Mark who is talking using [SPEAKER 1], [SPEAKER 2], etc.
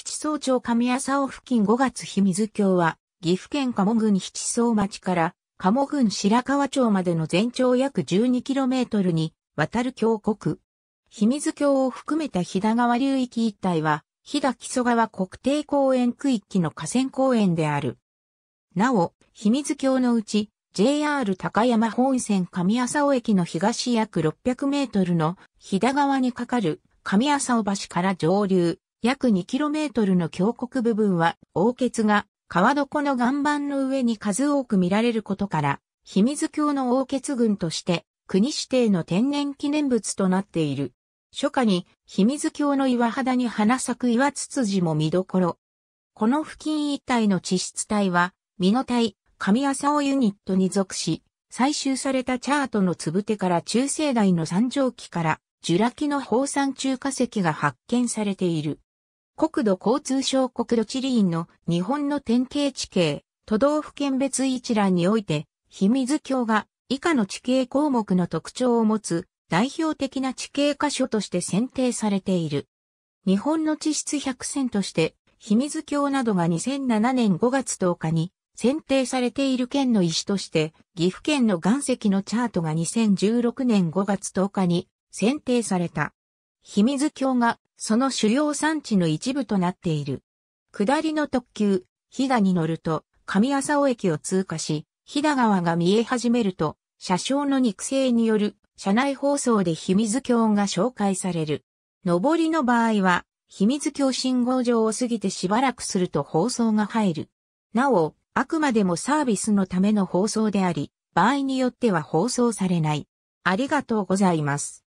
[SPEAKER 1] 七草町上浅尾付近5月日水橋は、岐阜県鴨郡七草町から鴨郡白川町までの全長約 12km に渡る峡谷。秘密橋を含めた飛騨川流域一帯は、飛騨木曽川国定公園区域の河川公園である。なお、秘密橋のうち、JR 高山本線上浅尾駅の東約600メートルの飛騨川に架かる上浅尾橋から上流、約 2km の峡谷部分は、王傑が川床の岩盤の上に数多く見られることから、秘密橋の王傑群として国指定の天然記念物となっている。初夏に秘密橋の岩肌に花咲く岩ツツジも見どころ。この付近一帯の地質帯は、美濃帯、上朝をユニットに属し、採集されたチャートのつぶてから中世代の三畳期から、ジュラ紀の宝山中化石が発見されている。国土交通省国土地理院の日本の典型地形、都道府県別一覧において、秘密橋が以下の地形項目の特徴を持つ代表的な地形箇所として選定されている。日本の地質百選として、秘密橋などが2007年5月10日に選定されている県の石として、岐阜県の岩石のチャートが2016年5月10日に選定された。秘密橋がその主要産地の一部となっている。下りの特急、飛騨に乗ると、上浅尾駅を通過し、飛騨川が見え始めると、車掌の肉声による車内放送で秘密橋が紹介される。上りの場合は、秘密橋信号場を過ぎてしばらくすると放送が入る。なお、あくまでもサービスのための放送であり、場合によっては放送されない。ありがとうございます。